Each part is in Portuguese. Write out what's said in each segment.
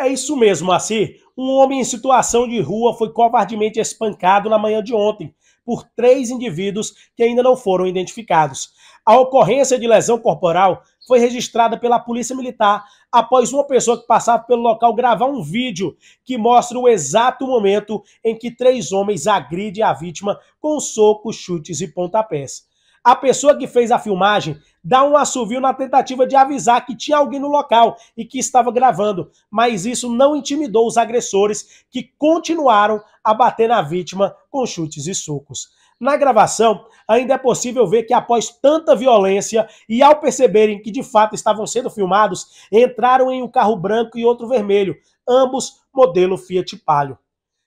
É isso mesmo, Assi. Um homem em situação de rua foi covardemente espancado na manhã de ontem por três indivíduos que ainda não foram identificados. A ocorrência de lesão corporal foi registrada pela Polícia Militar após uma pessoa que passava pelo local gravar um vídeo que mostra o exato momento em que três homens agridem a vítima com socos, chutes e pontapés. A pessoa que fez a filmagem dá um assovio na tentativa de avisar que tinha alguém no local e que estava gravando, mas isso não intimidou os agressores que continuaram a bater na vítima com chutes e socos. Na gravação, ainda é possível ver que após tanta violência e ao perceberem que de fato estavam sendo filmados, entraram em um carro branco e outro vermelho, ambos modelo Fiat Palio.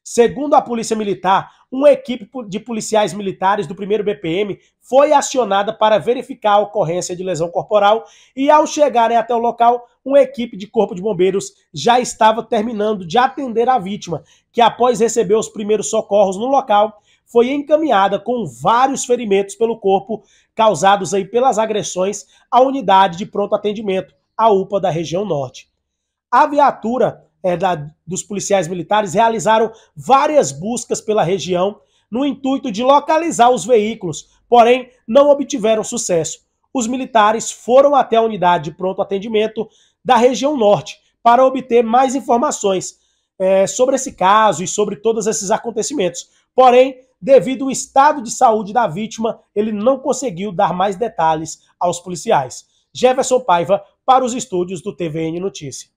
Segundo a Polícia Militar, uma equipe de policiais militares do 1 BPM foi acionada para verificar a ocorrência de lesão corporal e, ao chegarem até o local, uma equipe de Corpo de Bombeiros já estava terminando de atender a vítima, que, após receber os primeiros socorros no local, foi encaminhada com vários ferimentos pelo corpo causados aí pelas agressões à unidade de pronto atendimento, a UPA da região norte. A viatura é, da, dos policiais militares realizaram várias buscas pela região no intuito de localizar os veículos, porém não obtiveram sucesso. Os militares foram até a unidade de pronto atendimento da região norte para obter mais informações é, sobre esse caso e sobre todos esses acontecimentos. Porém, devido ao estado de saúde da vítima, ele não conseguiu dar mais detalhes aos policiais. Jefferson Paiva para os estúdios do TVN Notícia.